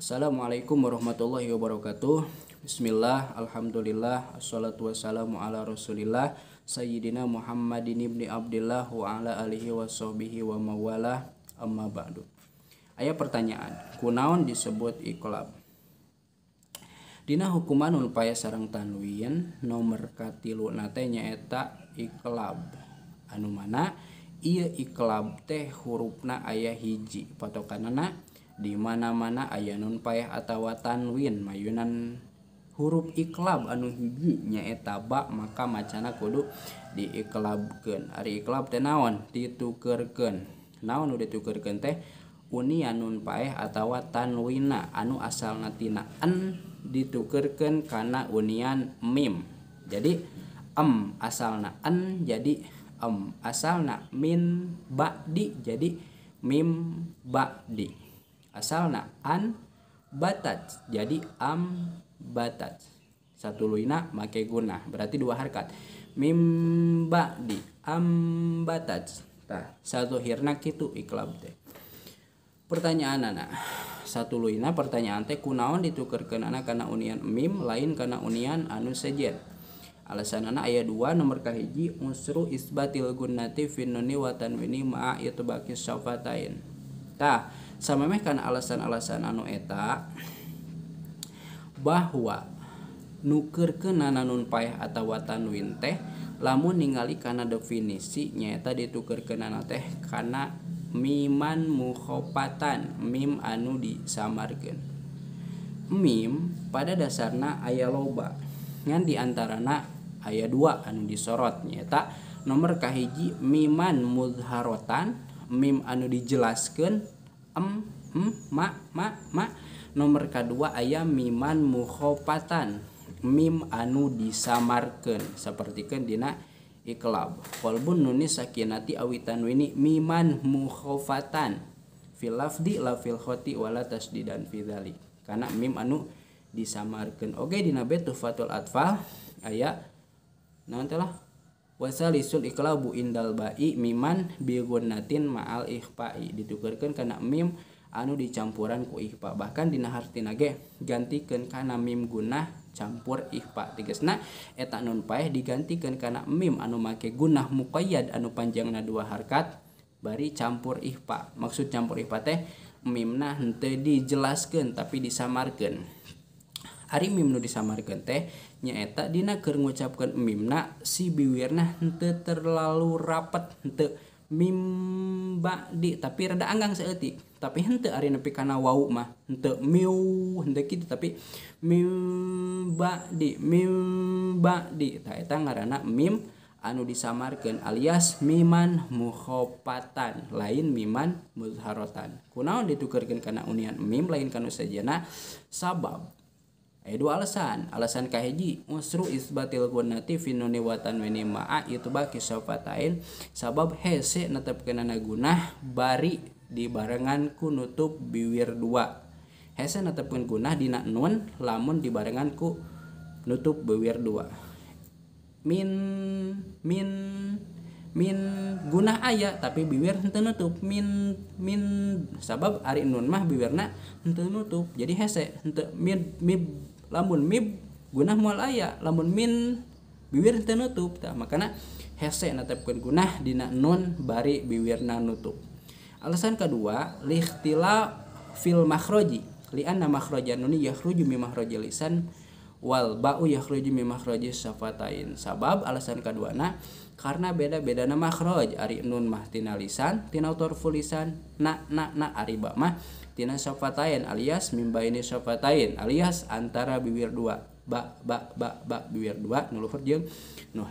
Assalamualaikum warahmatullahi wabarakatuh Bismillah, Alhamdulillah, Assalatu wassalamu ala rasulillah Sayyidina Muhammadin ibni Abdullah wa ala alihi wa sahbihi wa mawalah Amma ba'du Ayat pertanyaan, Kunaun disebut ikolab Dina hukuman ulpaya sarang tanwin nomor katilu natenya eta ikolab Anu mana, Ia ikolab teh hurufna ayah hiji Patokanana, di mana-mana ayayanunpae attawatan win mayunan huruf iklab anu gigjinya tabbak maka macana kudu diiklabken Arilab tenawan ditukkerken naon nu ditukkerken teh unianunpaeh attawatan wina anu asal ngatinaan ditukkerken karena unian mim jadi asal naan jadi em asal na min bakdi jadi mim bakdi. asalna an batat jadi am batat satu luina make guna berarti dua harkat mimba di am batat tah satu hirna kitu iklab teh pertanyaan anak satu luina pertanyaan teh kunaon ditukarkan anak karena unian mim lain karena unian anu sejen alasan anak ayat 2 nomor kahiji unsru isbatil watan finnuni watanwini ma'a yatubaki syafatain tah sama kan alasan-alasan anu eta bahwa nuker ke nananun payah atau watan teh lamun ningali karena definisi nyata dituker ke nana teh karena miman mukhopatan mim anu disamarkan mim pada dasarna ayah loba ngan diantarana ayah dua anu disorot nyata nomor kahiji miman mudharotan mim anu dijelaskan em em ma ma ma nomor kedua ayam miman mukhopatan mim anu disamarkan seperti kan dina iklab kolbun nuni sakinati awitan wini miman mukhofatan fil lafdi la fil khoti wala dan fidali karena mim anu disamarkan oke dina betu fatul atfal ayat nanti lah wasalisul iklabu indal bai miman bigunatin ma'al ikhfa'i ditukarkan karena mim anu dicampuran ku ikhfa bahkan dina hartina ge gantikan karena mim gunah campur ikhfa tigesna eta nun paeh digantikan karena mim anu make gunah muqayyad anu panjangna dua harkat bari campur ikhfa maksud campur ikhfa teh mimna henteu jelaskan tapi disamarkan Ari mimnu nu disamarkan teh nyaeta dina keur ngucapkeun mimna si biwirna henteu terlalu rapet henteu mimba di tapi rada anggang seeutik tapi hente ari nepi kana wau mah hente miu hente kitu tapi mimba di mimba di tah eta ngaranna mim anu disamarkan alias miman muhopatan lain miman muzharotan kunaon ditukarkan karena unian mim lain kanu sajana sabab ada dua alasan. Alasan kahiji, musru isbatil gunnati finuni watan wini ma'a itu baki sofatain sabab hese kenana gunah bari di barenganku nutup biwir dua. Hese netepkeun gunah dina nun lamun di ku nutup biwir dua. Min min min guna ayah tapi bibir henteu nutup min min sabab ari nun mah bibirna henteu nutup jadi hese henteu mid mib lamun mib guna mual ayah lamun min bibir henteu nutup tah makana hese natepkeun gunah dina nun bari bibirna nutup alasan kedua lihtila fil makhroji lianna makhrojan nuni yakhruju mi makhroji lisan wal ba'u yakhruju mimma kharaji safatain sabab alasan kaduana karena beda-beda nama makhraj ari nun mah tina lisan tina torful lisan na na na ari ba mah tina safatain alias mimba ini safatain alias antara bibir dua ba ba ba ba bibir dua nuluhur jeung nu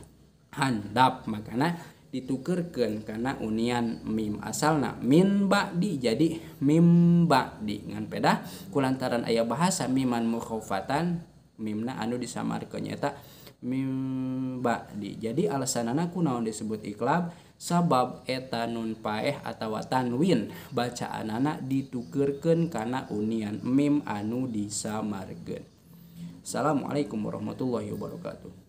handap makana ditukerkan karena unian mim asal asalna min ba'di jadi mim ba'di ngan pedah kulantaran ayah bahasa miman mukhofatan mimna anu tak mimba di jadi alasan anakku naon disebut ikhlab sabab eta nun paeh atau tanwin bacaan anak ditukerken karena unian mim anu disamargen Assalamualaikum warahmatullahi wabarakatuh